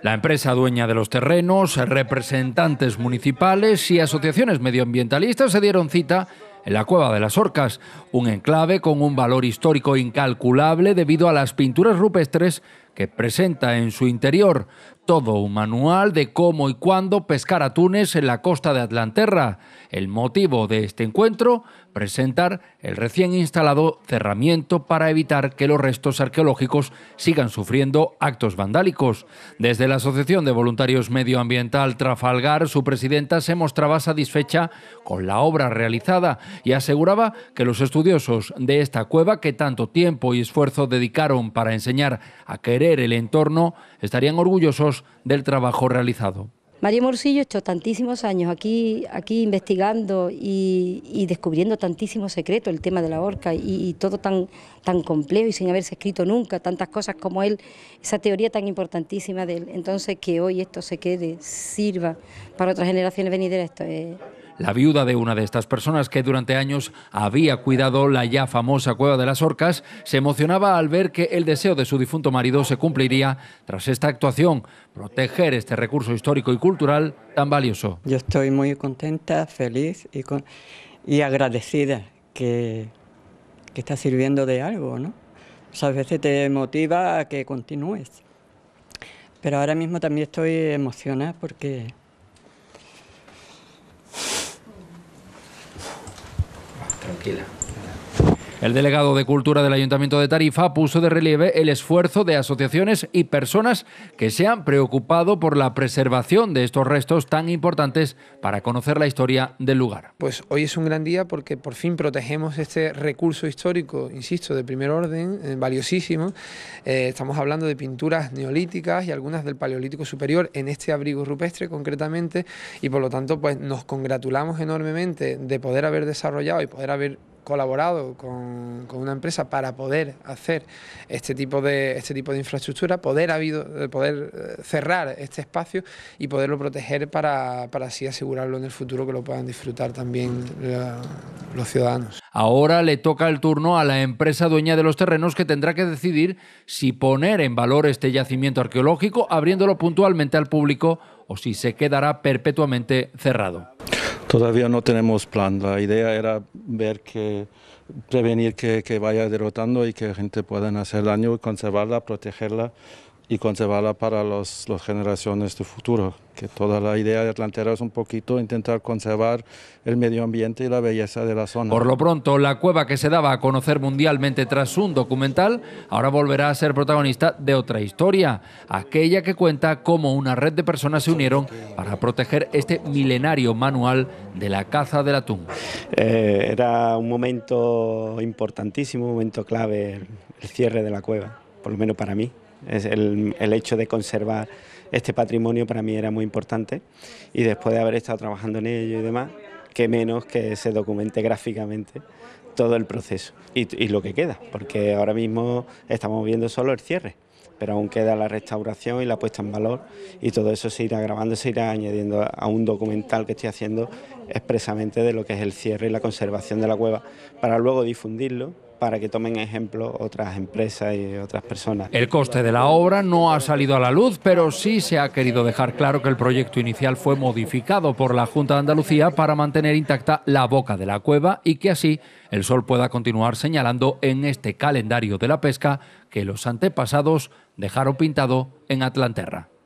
La empresa dueña de los terrenos, representantes municipales y asociaciones medioambientalistas se dieron cita en la Cueva de las Orcas, un enclave con un valor histórico incalculable debido a las pinturas rupestres que presenta en su interior todo un manual de cómo y cuándo pescar atunes en la costa de Atlanterra. El motivo de este encuentro, presentar el recién instalado cerramiento para evitar que los restos arqueológicos sigan sufriendo actos vandálicos. Desde la Asociación de Voluntarios Medioambiental Trafalgar, su presidenta se mostraba satisfecha con la obra realizada y aseguraba que los estudiosos de esta cueva que tanto tiempo y esfuerzo dedicaron para enseñar a querer el entorno, estarían orgullosos del trabajo realizado. María Morcillo hecho tantísimos años aquí, aquí investigando y, descubriendo tantísimos secretos, el tema de la horca y, todo tan, tan complejo y sin haberse escrito nunca, tantas cosas como él, esa teoría tan importantísima de él. Entonces que hoy esto se quede, sirva para otras generaciones venideras, esto es la viuda de una de estas personas que durante años había cuidado la ya famosa cueva de las orcas, se emocionaba al ver que el deseo de su difunto marido se cumpliría tras esta actuación, proteger este recurso histórico y cultural tan valioso. Yo estoy muy contenta, feliz y, agradecida que, que está sirviendo de algo, ¿no? O sea, a veces te motiva a que continúes. Pero ahora mismo también estoy emocionada porque khilaf El delegado de Cultura del Ayuntamiento de Tarifa puso de relieve el esfuerzo de asociaciones y personas que se han preocupado por la preservación de estos restos tan importantes para conocer la historia del lugar. Pues hoy es un gran día porque por fin protegemos este recurso histórico, insisto, de primer orden, eh, valiosísimo. Eh, estamos hablando de pinturas neolíticas y algunas del Paleolítico Superior en este abrigo rupestre concretamente y por lo tanto pues nos congratulamos enormemente de poder haber desarrollado y poder haber colaborado con, una empresa para poder hacer este tipo de, este tipo de infraestructura, poder, habido, eh, poder eh, cerrar este espacio y poderlo proteger para, así asegurarlo en el futuro que lo puedan disfrutar también los ciudadanos. Ahora le toca el turno a la empresa dueña de los terrenos que tendrá que decidir si poner en valor este yacimiento arqueológico abriéndolo puntualmente al público o si se quedará perpetuamente cerrado. Todavía no tenemos plan. La idea era ver que prevenir que, vaya derrotando y que gente pueda hacer daño, conservarla, protegerla y conservarla para las generaciones de futuro. Que toda la idea de Atlantera es un poquito intentar conservar el medio ambiente y la belleza de la zona. Por lo pronto, la cueva que se daba a conocer mundialmente tras un documental, ahora volverá a ser protagonista de otra historia, aquella que cuenta cómo una red de personas se unieron para proteger este milenario manual de la caza del atún. Eh, era un momento importantísimo, un momento clave, el cierre de la cueva, por lo menos para mí. Es el, hecho de conservar este patrimonio para mí era muy importante y después de haber estado trabajando en ello y demás, que menos que se documente gráficamente todo el proceso y, y, lo que queda, porque ahora mismo estamos viendo solo el cierre, pero aún queda la restauración y la puesta en valor y todo eso se irá grabando, se irá añadiendo a un documental que estoy haciendo expresamente de lo que es el cierre y la conservación de la cueva, para luego difundirlo para que tomen ejemplo otras empresas y otras personas. El coste de la obra no ha salido a la luz, pero sí se ha querido dejar claro que el proyecto inicial fue modificado por la Junta de Andalucía para mantener intacta la boca de la cueva y que así el sol pueda continuar señalando en este calendario de la pesca que los antepasados dejaron pintado en Atlanterra.